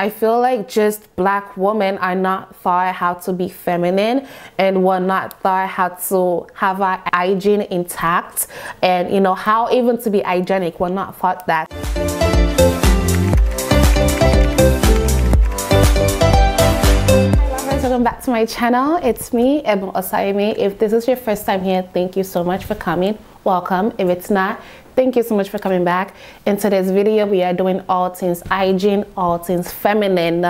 I feel like just black women are not taught how to be feminine and were not taught how to have our hygiene intact and you know how even to be hygienic we're not taught that. welcome back to my channel it's me Ebon Osaime if this is your first time here thank you so much for coming welcome. If it's not, thank you so much for coming back. In today's video, we are doing all things hygiene, all things feminine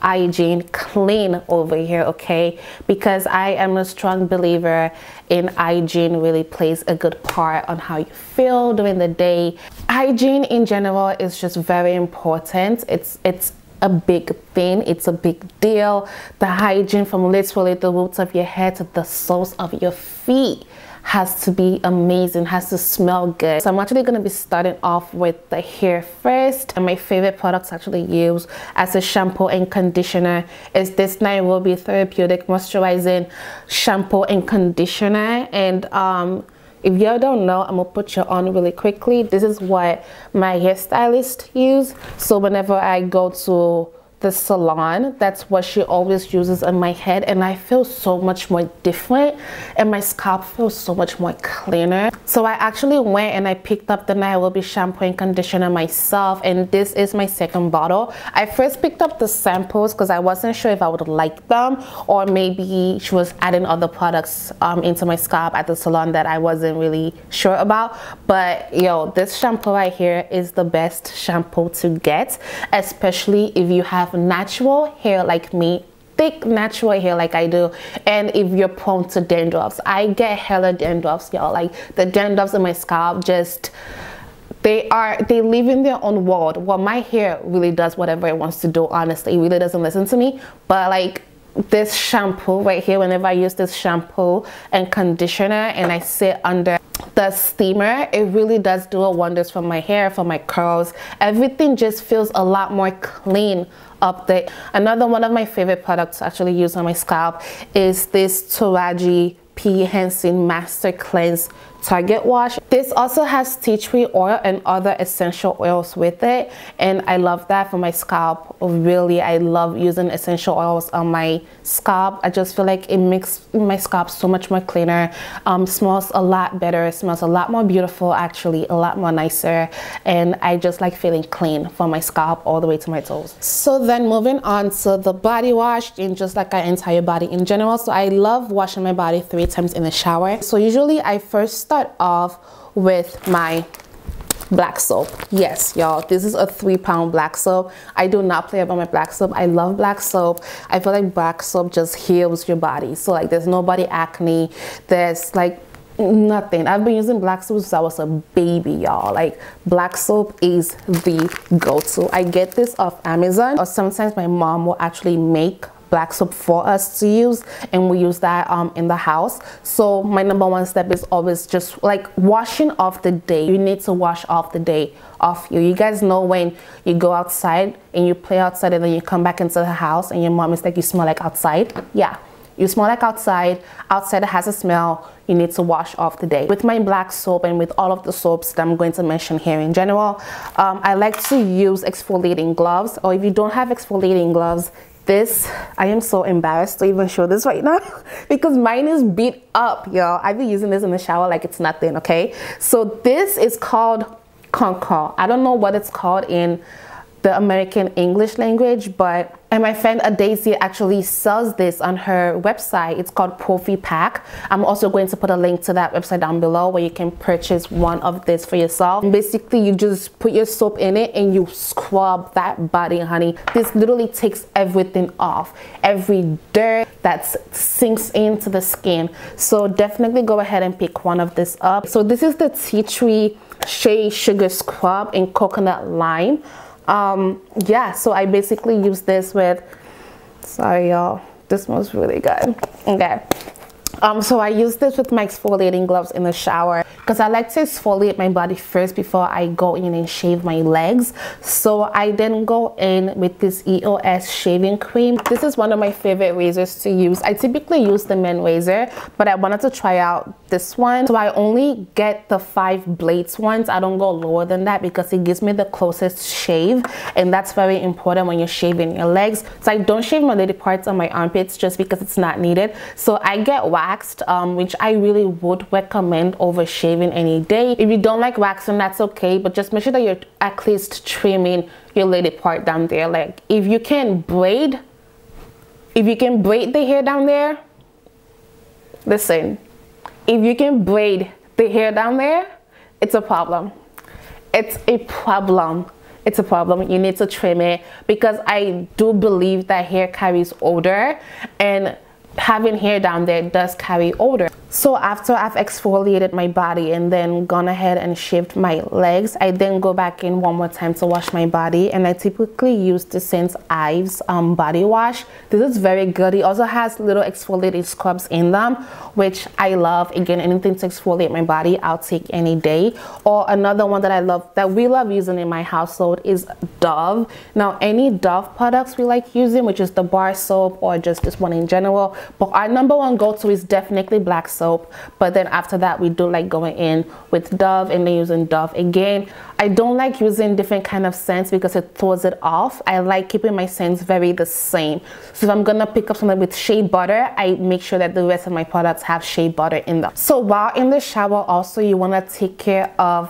hygiene clean over here okay because i am a strong believer in hygiene really plays a good part on how you feel during the day hygiene in general is just very important it's it's a big thing it's a big deal the hygiene from literally the roots of your head to the soles of your feet has to be amazing, has to smell good. So I'm actually gonna be starting off with the hair first. And my favorite products actually used as a shampoo and conditioner is this Nairobi Therapeutic Moisturizing Shampoo and Conditioner. And um, if y'all don't know, I'm gonna put you on really quickly. This is what my hairstylist use. So whenever I go to the salon. That's what she always uses in my head and I feel so much more different and my scalp feels so much more cleaner. So I actually went and I picked up the Naya Be shampoo and conditioner myself and this is my second bottle. I first picked up the samples because I wasn't sure if I would like them or maybe she was adding other products um, into my scalp at the salon that I wasn't really sure about. But yo, this shampoo right here is the best shampoo to get, especially if you have natural hair like me thick natural hair like I do and if you're prone to dandruffs I get hella dandruffs y'all like the dandruffs in my scalp just they are they live in their own world well my hair really does whatever it wants to do honestly it really doesn't listen to me but like this shampoo right here whenever I use this shampoo and conditioner and I sit under the steamer it really does do wonders for my hair for my curls everything just feels a lot more clean Update. Another one of my favorite products to actually use on my scalp is this Taraji P. Henson Master Cleanse Target wash. This also has tea tree oil and other essential oils with it. And I love that for my scalp. Really, I love using essential oils on my scalp. I just feel like it makes my scalp so much more cleaner. Um, smells a lot better. It smells a lot more beautiful, actually, a lot more nicer. And I just like feeling clean from my scalp all the way to my toes. So then moving on to the body wash and just like my entire body in general. So I love washing my body three times in the shower. So usually I first start start off with my black soap yes y'all this is a three pound black soap i do not play about my black soap i love black soap i feel like black soap just heals your body so like there's no body acne there's like nothing i've been using black soap since i was a baby y'all like black soap is the go-to i get this off amazon or sometimes my mom will actually make black soap for us to use and we use that um, in the house so my number one step is always just like washing off the day you need to wash off the day off you you guys know when you go outside and you play outside and then you come back into the house and your mom is like you smell like outside yeah you smell like outside, outside has a smell, you need to wash off the day. With my black soap and with all of the soaps that I'm going to mention here in general, um, I like to use exfoliating gloves or if you don't have exfoliating gloves, this i am so embarrassed to even show this right now because mine is beat up y'all i've been using this in the shower like it's nothing okay so this is called concord i don't know what it's called in the american english language but and my friend Adaisy actually sells this on her website. It's called Profi Pack. I'm also going to put a link to that website down below where you can purchase one of this for yourself. And basically, you just put your soap in it and you scrub that body, honey. This literally takes everything off, every dirt that sinks into the skin. So definitely go ahead and pick one of this up. So this is the tea tree shea sugar scrub in coconut lime um yeah so i basically use this with sorry y'all this smells really good okay um, so I use this with my exfoliating gloves in the shower because I like to exfoliate my body first before I go in and shave my legs. So I then go in with this EOS shaving cream. This is one of my favorite razors to use. I typically use the men razor, but I wanted to try out this one. So I only get the five blades ones. I don't go lower than that because it gives me the closest shave. And that's very important when you're shaving your legs. So I don't shave my lady parts on my armpits just because it's not needed. So I get waxed waxed um, which I really would recommend over shaving any day. If you don't like waxing that's okay but just make sure that you're at least trimming your lady part down there like if you can braid if you can braid the hair down there listen if you can braid the hair down there it's a problem it's a problem it's a problem you need to trim it because i do believe that hair carries odor and having hair down there does carry odor. So after I've exfoliated my body and then gone ahead and shaved my legs, I then go back in one more time to wash my body and I typically use the Saint Ives um, body wash. This is very good. It also has little exfoliating scrubs in them, which I love. Again, anything to exfoliate my body, I'll take any day. Or another one that I love, that we love using in my household is Dove. Now, any Dove products we like using, which is the bar soap or just this one in general, but our number one go-to is definitely black soap soap. But then after that, we do like going in with Dove and then using Dove again. I don't like using different kind of scents because it throws it off. I like keeping my scents very the same. So if I'm gonna pick up something with shea butter, I make sure that the rest of my products have shea butter in them. So while in the shower also, you wanna take care of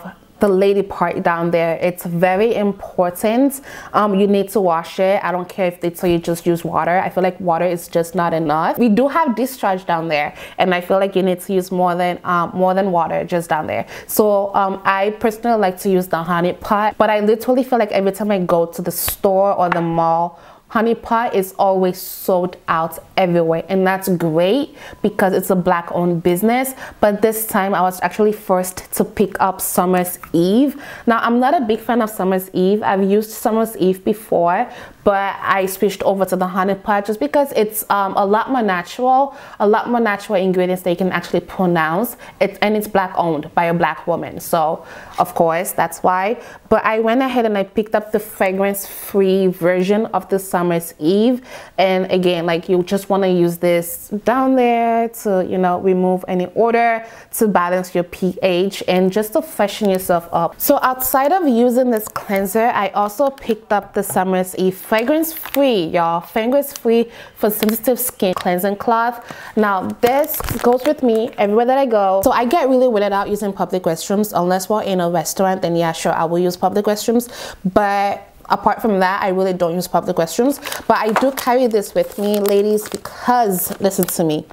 the lady part down there it's very important um, you need to wash it I don't care if they tell you just use water I feel like water is just not enough we do have discharge down there and I feel like you need to use more than um, more than water just down there so um, I personally like to use the honey pot but I literally feel like every time I go to the store or the mall honey pot is always sold out everywhere and that's great because it's a black owned business but this time i was actually first to pick up summer's eve now i'm not a big fan of summer's eve i've used summer's eve before but I switched over to the honey pot just because it's um, a lot more natural, a lot more natural ingredients they can actually pronounce. It, and it's black owned by a black woman. So of course, that's why. But I went ahead and I picked up the fragrance free version of the Summer's Eve. And again, like you just wanna use this down there to, you know, remove any odor, to balance your pH and just to freshen yourself up. So outside of using this cleanser, I also picked up the Summer's Eve fragrance free y'all fragrance free for sensitive skin cleansing cloth now this goes with me everywhere that I go so I get really weirded out using public restrooms unless we're in a restaurant then yeah sure I will use public restrooms but apart from that i really don't use public restrooms but i do carry this with me ladies because listen to me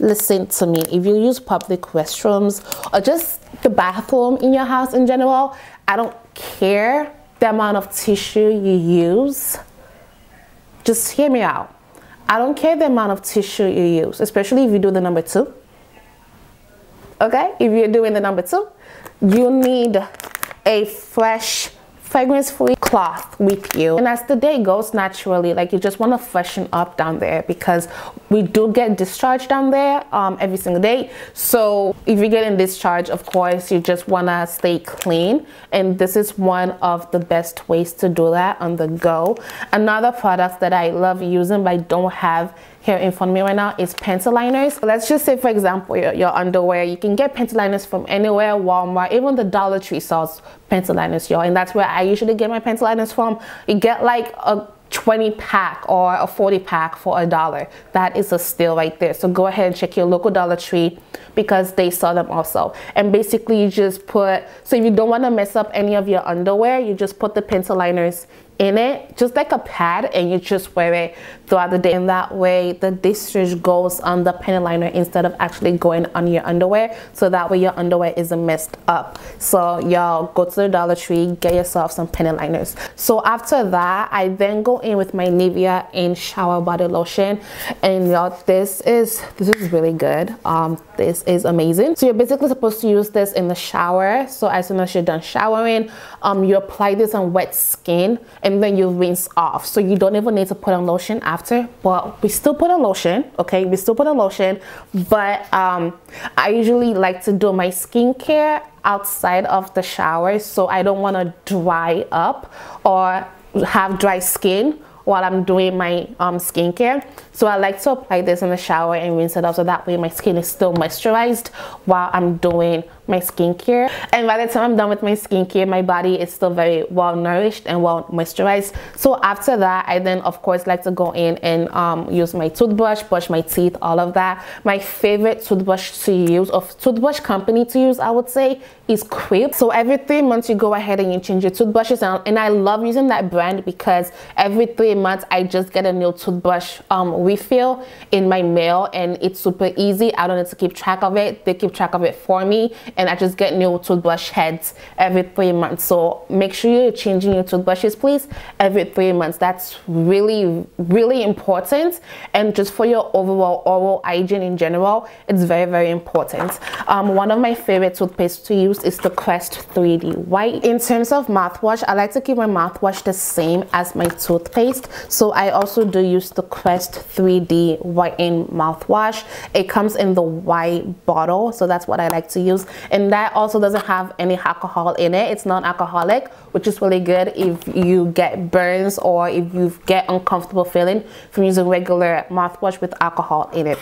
listen to me if you use public restrooms or just the bathroom in your house in general i don't care the amount of tissue you use just hear me out. I don't care the amount of tissue you use, especially if you do the number two. Okay, if you're doing the number two, you need a fresh fragrance free cloth with you and as the day goes naturally like you just want to freshen up down there because we do get discharged down there um, every single day so if you're getting discharged of course you just want to stay clean and this is one of the best ways to do that on the go another product that I love using but I don't have here in front of me right now is pencil liners. Let's just say, for example, your, your underwear. You can get pencil liners from anywhere, Walmart, even the Dollar Tree sells pencil liners, y'all. And that's where I usually get my pencil liners from. You get like a 20 pack or a 40 pack for a dollar. That is a steal right there. So go ahead and check your local Dollar Tree because they sell them also. And basically you just put, so if you don't want to mess up any of your underwear, you just put the pencil liners in it just like a pad and you just wear it throughout the day and that way the discharge goes on the panty liner instead of actually going on your underwear so that way your underwear isn't messed up so y'all go to the dollar tree get yourself some panty liners so after that i then go in with my nivea in shower body lotion and y'all this is this is really good um this is amazing so you're basically supposed to use this in the shower so as soon as you're done showering um you apply this on wet skin and then you rinse off. So you don't even need to put on lotion after, but we still put on lotion, okay? We still put on lotion, but um, I usually like to do my skincare outside of the shower so I don't wanna dry up or have dry skin while I'm doing my um, skincare. So I like to apply this in the shower and rinse it off so that way my skin is still moisturized while I'm doing my skincare. And by the time I'm done with my skincare, my body is still very well nourished and well moisturized. So after that, I then of course like to go in and um, use my toothbrush, brush my teeth, all of that. My favorite toothbrush to use, or toothbrush company to use, I would say, is Crepe. So every three months you go ahead and you change your toothbrushes And I love using that brand because every three months I just get a new toothbrush um, refill in my mail and it's super easy. I don't need to keep track of it. They keep track of it for me and I just get new toothbrush heads every three months. So make sure you're changing your toothbrushes, please, every three months. That's really, really important. And just for your overall oral hygiene in general, it's very, very important. Um, one of my favorite toothpaste to use is the Crest 3D White. In terms of mouthwash, I like to keep my mouthwash the same as my toothpaste. So I also do use the Crest 3D White in mouthwash. It comes in the white bottle, so that's what I like to use and that also doesn't have any alcohol in it it's non-alcoholic which is really good if you get burns or if you get uncomfortable feeling from using regular mouthwash with alcohol in it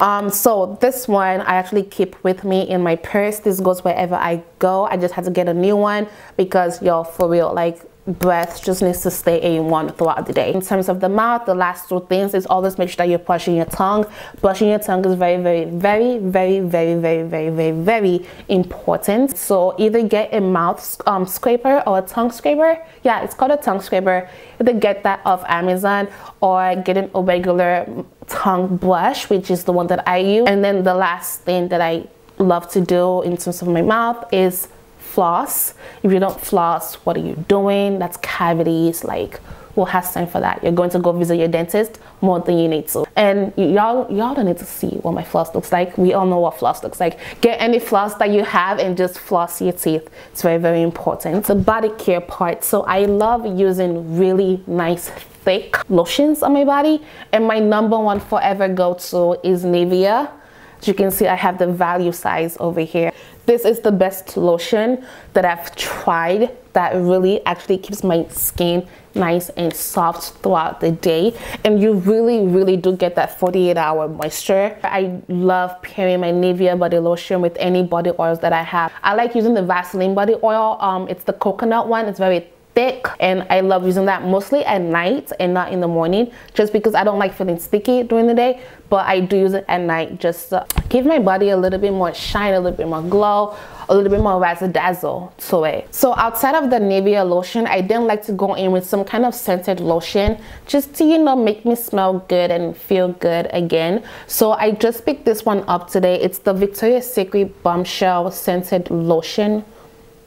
um, so this one I actually keep with me in my purse this goes wherever I go I just had to get a new one because y'all for real like breath just needs to stay in one throughout the day. In terms of the mouth, the last two things is always make sure that you're brushing your tongue. Brushing your tongue is very, very, very, very, very, very, very, very, very important. So either get a mouth um, scraper or a tongue scraper. Yeah, it's called a tongue scraper. Either get that off Amazon or get an regular tongue brush, which is the one that I use. And then the last thing that I love to do in terms of my mouth is floss. If you don't floss, what are you doing? That's cavities. Like, who has time for that? You're going to go visit your dentist more than you need to. And y'all, y'all don't need to see what my floss looks like. We all know what floss looks like. Get any floss that you have and just floss your teeth. It's very, very important. The body care part. So I love using really nice thick lotions on my body. And my number one forever go-to is Nivea. As you can see, I have the value size over here. This is the best lotion that I've tried that really actually keeps my skin nice and soft throughout the day and you really really do get that 48 hour moisture i love pairing my nivea body lotion with any body oils that i have i like using the vaseline body oil um it's the coconut one it's very thick and I love using that mostly at night and not in the morning just because I don't like feeling sticky during the day but I do use it at night just to give my body a little bit more shine, a little bit more glow, a little bit more razzle dazzle to it. So outside of the Nivea lotion, I then like to go in with some kind of scented lotion just to, you know, make me smell good and feel good again. So I just picked this one up today. It's the Victoria's Secret Bombshell Scented Lotion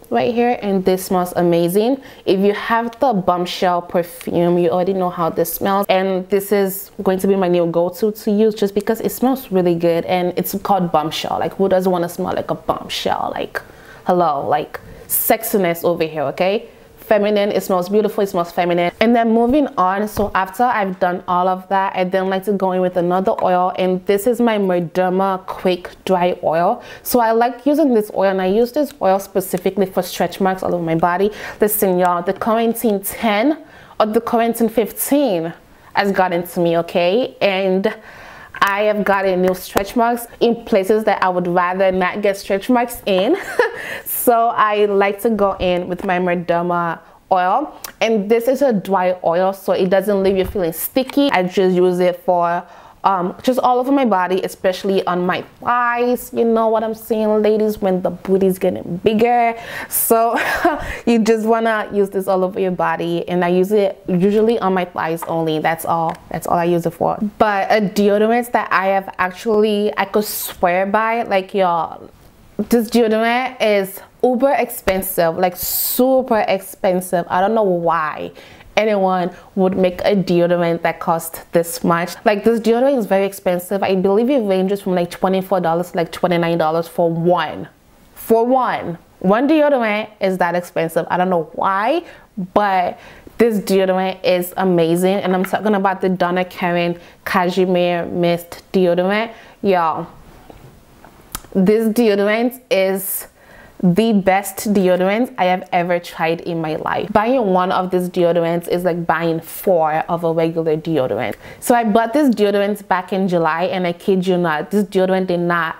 right here and this smells amazing if you have the bombshell perfume you already know how this smells and this is going to be my new go-to to use just because it smells really good and it's called bombshell like who doesn't want to smell like a bombshell like hello like sexiness over here okay feminine it smells beautiful it smells feminine and then moving on so after i've done all of that i then like to go in with another oil and this is my Mederma quick dry oil so i like using this oil and i use this oil specifically for stretch marks all over my body listen y'all the quarantine 10 or the quarantine 15 has gotten to me okay and I have gotten new stretch marks in places that I would rather not get stretch marks in. so I like to go in with my Merdoma oil and this is a dry oil so it doesn't leave you feeling sticky. I just use it for um, just all over my body, especially on my thighs. You know what I'm saying, ladies, when the booty's getting bigger. So you just wanna use this all over your body. And I use it usually on my thighs only. That's all. That's all I use it for. But a deodorant that I have actually, I could swear by, like y'all, this deodorant is uber expensive, like super expensive. I don't know why anyone would make a deodorant that costs this much. Like this deodorant is very expensive. I believe it ranges from like $24 to like $29 for one. For one. One deodorant is that expensive. I don't know why, but this deodorant is amazing. And I'm talking about the Donna Karen Cashmere Mist Deodorant. Y'all, this deodorant is the best deodorant I have ever tried in my life. Buying one of these deodorants is like buying four of a regular deodorant. So I bought this deodorant back in July and I kid you not, this deodorant did not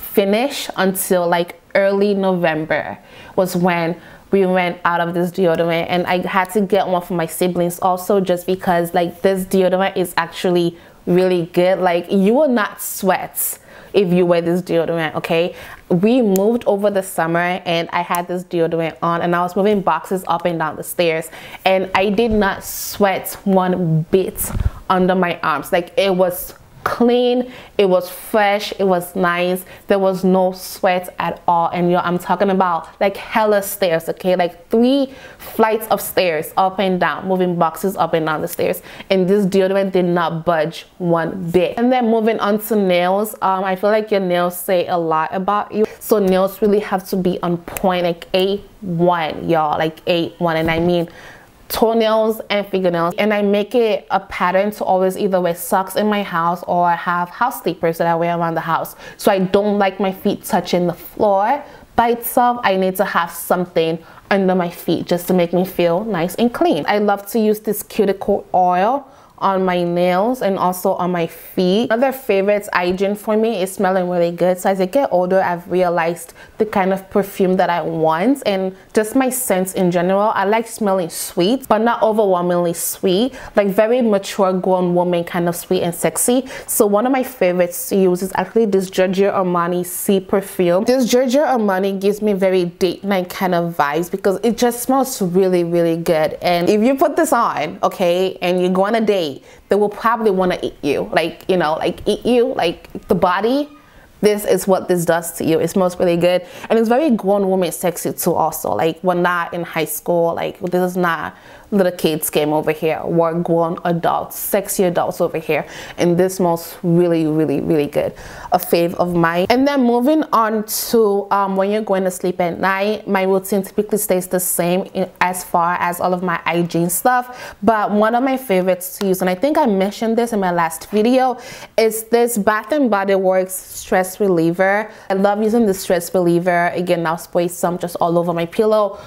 finish until like early November was when we went out of this deodorant and I had to get one for my siblings also just because like this deodorant is actually really good. Like you will not sweat if you wear this deodorant okay we moved over the summer and I had this deodorant on and I was moving boxes up and down the stairs and I did not sweat one bit under my arms like it was clean it was fresh it was nice there was no sweat at all and you know i'm talking about like hella stairs okay like three flights of stairs up and down moving boxes up and down the stairs and this deodorant did not budge one bit and then moving on to nails um i feel like your nails say a lot about you so nails really have to be on point like a one y'all like a one and i mean toenails and fingernails and I make it a pattern to always either wear socks in my house or I have house slippers that I wear around the house so I don't like my feet touching the floor by itself I need to have something under my feet just to make me feel nice and clean I love to use this cuticle oil on my nails and also on my feet. Another favorite hygiene for me is smelling really good. So as I get older, I've realized the kind of perfume that I want and just my scents in general. I like smelling sweet, but not overwhelmingly sweet, like very mature grown woman kind of sweet and sexy. So one of my favorites to use is actually this Giorgio Armani C perfume. This Giorgio Armani gives me very date night kind of vibes because it just smells really, really good. And if you put this on, okay, and you go on a date, hate, they will probably want to eat you. Like, you know, like eat you, like the body. This is what this does to you. It smells really good. And it's very grown woman sexy too also. Like we're not in high school. Like this is not little kids game over here. we grown adults, sexy adults over here. And this smells really, really, really good. A fave of mine. And then moving on to um, when you're going to sleep at night, my routine typically stays the same in, as far as all of my hygiene stuff. But one of my favorites to use, and I think I mentioned this in my last video, is this Bath & Body Works Stress Reliever. I love using the Stress Reliever. Again, I'll spray some just all over my pillow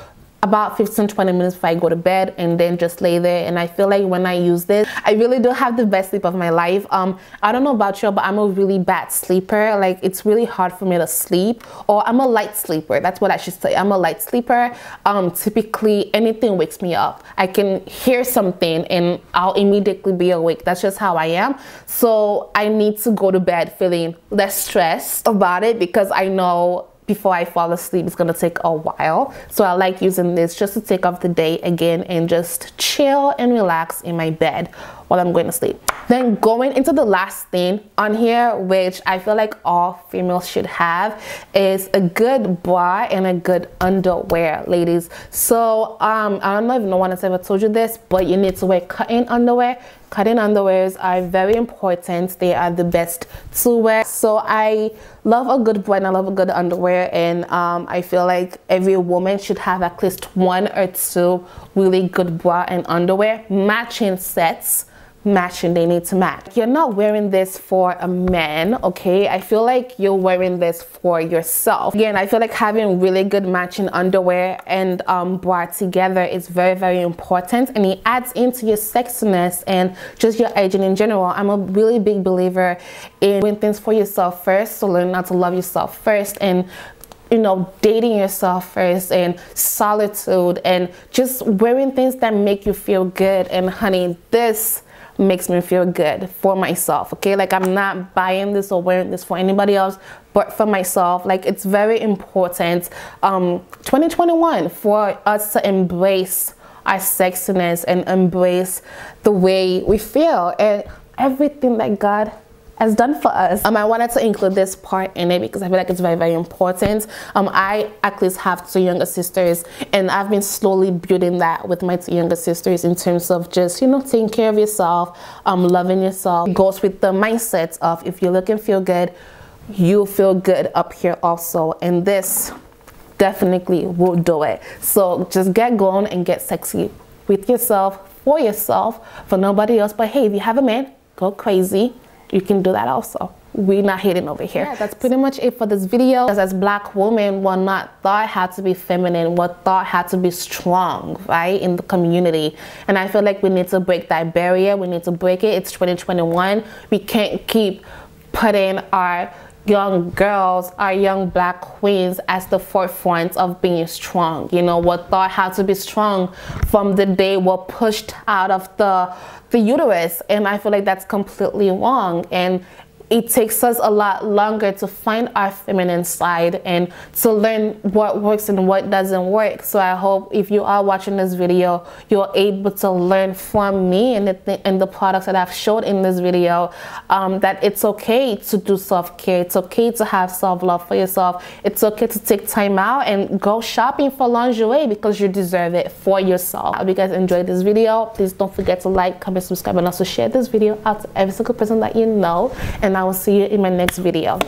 about 15 20 minutes before I go to bed and then just lay there and I feel like when I use this I really do have the best sleep of my life um I don't know about you but I'm a really bad sleeper like it's really hard for me to sleep or I'm a light sleeper that's what I should say I'm a light sleeper um typically anything wakes me up I can hear something and I'll immediately be awake that's just how I am so I need to go to bed feeling less stressed about it because I know before I fall asleep. It's gonna take a while. So I like using this just to take off the day again and just chill and relax in my bed while I'm going to sleep. Then going into the last thing on here, which I feel like all females should have, is a good bra and a good underwear, ladies. So um, I don't know if no one has ever told you this, but you need to wear cotton underwear cotton underwears are very important they are the best to wear so i love a good bra and i love a good underwear and um, i feel like every woman should have at least one or two really good bra and underwear matching sets matching they need to match you're not wearing this for a man okay i feel like you're wearing this for yourself again i feel like having really good matching underwear and um, bra together is very very important and it adds into your sexiness and just your aging in general i'm a really big believer in doing things for yourself first so learn how to love yourself first and you know, dating yourself first and solitude and just wearing things that make you feel good. And honey, this makes me feel good for myself okay like i'm not buying this or wearing this for anybody else but for myself like it's very important um 2021 for us to embrace our sexiness and embrace the way we feel and everything that god has done for us. Um, I wanted to include this part in it because I feel like it's very, very important. Um, I at least have two younger sisters, and I've been slowly building that with my two younger sisters in terms of just, you know, taking care of yourself, um, loving yourself. It goes with the mindset of if you look and feel good, you feel good up here also. And this definitely will do it. So just get going and get sexy with yourself, for yourself, for nobody else. But hey, if you have a man, go crazy you can do that also we're not hating over here. Yeah, that's pretty much it for this video. As, as black women, what not thought had to be feminine, what thought had to be strong, right, in the community. And I feel like we need to break that barrier. We need to break it. It's 2021. We can't keep putting our young girls, our young black queens as the forefront of being strong. You know, what thought how to be strong from the day we're pushed out of the the uterus. And I feel like that's completely wrong. And it takes us a lot longer to find our feminine side and to learn what works and what doesn't work. So I hope if you are watching this video, you're able to learn from me and the, th and the products that I've showed in this video um, that it's okay to do self-care. It's okay to have self-love for yourself. It's okay to take time out and go shopping for lingerie because you deserve it for yourself. I hope you guys enjoyed this video. Please don't forget to like, comment, subscribe, and also share this video out to every single person that you know. And and I will see you in my next video.